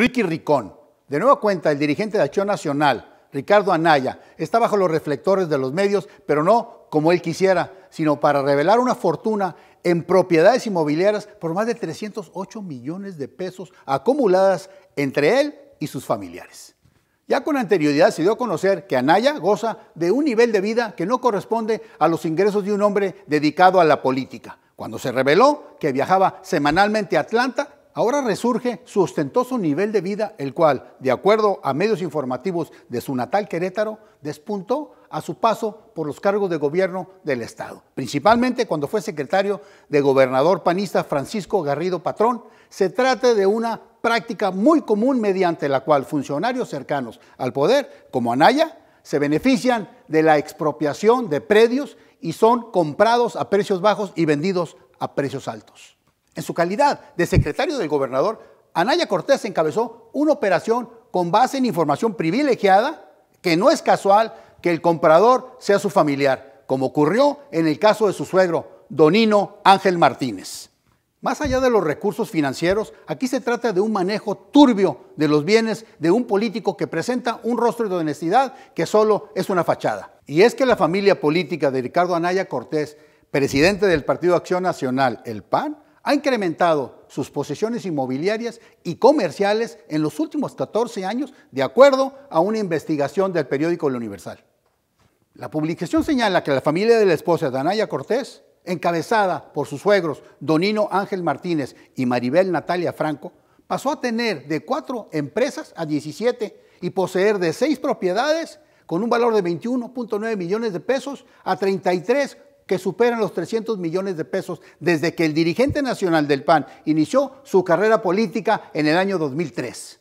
Ricky Ricón. De nueva cuenta, el dirigente de Acción Nacional, Ricardo Anaya, está bajo los reflectores de los medios, pero no como él quisiera, sino para revelar una fortuna en propiedades inmobiliarias por más de 308 millones de pesos acumuladas entre él y sus familiares. Ya con anterioridad se dio a conocer que Anaya goza de un nivel de vida que no corresponde a los ingresos de un hombre dedicado a la política, cuando se reveló que viajaba semanalmente a Atlanta ahora resurge su ostentoso nivel de vida, el cual, de acuerdo a medios informativos de su natal Querétaro, despuntó a su paso por los cargos de gobierno del Estado. Principalmente cuando fue secretario de gobernador panista Francisco Garrido Patrón, se trata de una práctica muy común mediante la cual funcionarios cercanos al poder, como Anaya, se benefician de la expropiación de predios y son comprados a precios bajos y vendidos a precios altos. En su calidad de secretario del gobernador, Anaya Cortés encabezó una operación con base en información privilegiada que no es casual que el comprador sea su familiar, como ocurrió en el caso de su suegro, Donino Ángel Martínez. Más allá de los recursos financieros, aquí se trata de un manejo turbio de los bienes de un político que presenta un rostro de honestidad que solo es una fachada. Y es que la familia política de Ricardo Anaya Cortés, presidente del Partido Acción Nacional, el PAN, ha incrementado sus posesiones inmobiliarias y comerciales en los últimos 14 años, de acuerdo a una investigación del periódico El Universal. La publicación señala que la familia de la esposa de Anaya Cortés, encabezada por sus suegros Donino Ángel Martínez y Maribel Natalia Franco, pasó a tener de cuatro empresas a 17 y poseer de seis propiedades con un valor de 21.9 millones de pesos a 33 que superan los 300 millones de pesos desde que el dirigente nacional del PAN inició su carrera política en el año 2003.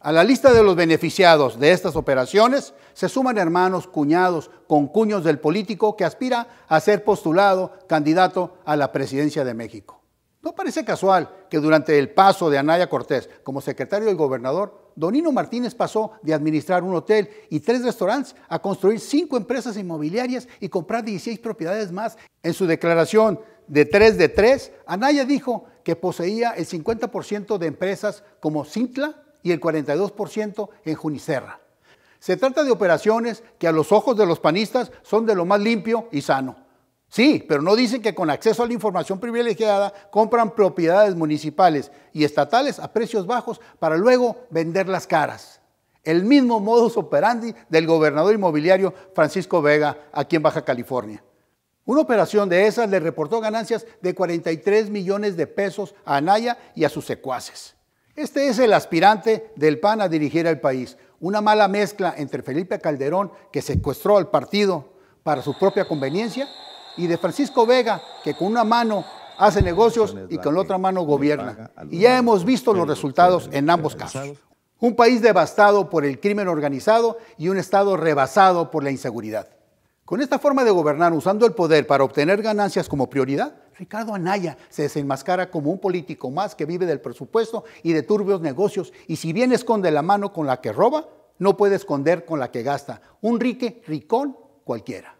A la lista de los beneficiados de estas operaciones se suman hermanos, cuñados, con cuños del político que aspira a ser postulado candidato a la presidencia de México. No parece casual que durante el paso de Anaya Cortés como secretario del gobernador Donino Martínez pasó de administrar un hotel y tres restaurantes a construir cinco empresas inmobiliarias y comprar 16 propiedades más. En su declaración de 3 de 3, Anaya dijo que poseía el 50% de empresas como Cintla y el 42% en Junicerra. Se trata de operaciones que a los ojos de los panistas son de lo más limpio y sano. Sí, pero no dicen que con acceso a la información privilegiada compran propiedades municipales y estatales a precios bajos para luego venderlas caras. El mismo modus operandi del gobernador inmobiliario Francisco Vega aquí en Baja California. Una operación de esas le reportó ganancias de 43 millones de pesos a Anaya y a sus secuaces. Este es el aspirante del PAN a dirigir al país, una mala mezcla entre Felipe Calderón, que secuestró al partido para su propia conveniencia, y de Francisco Vega, que con una mano hace negocios y con la otra mano gobierna. Y ya hemos visto los resultados en ambos casos. Un país devastado por el crimen organizado y un Estado rebasado por la inseguridad. Con esta forma de gobernar usando el poder para obtener ganancias como prioridad, Ricardo Anaya se desenmascara como un político más que vive del presupuesto y de turbios negocios y si bien esconde la mano con la que roba, no puede esconder con la que gasta. Un rique ricón cualquiera.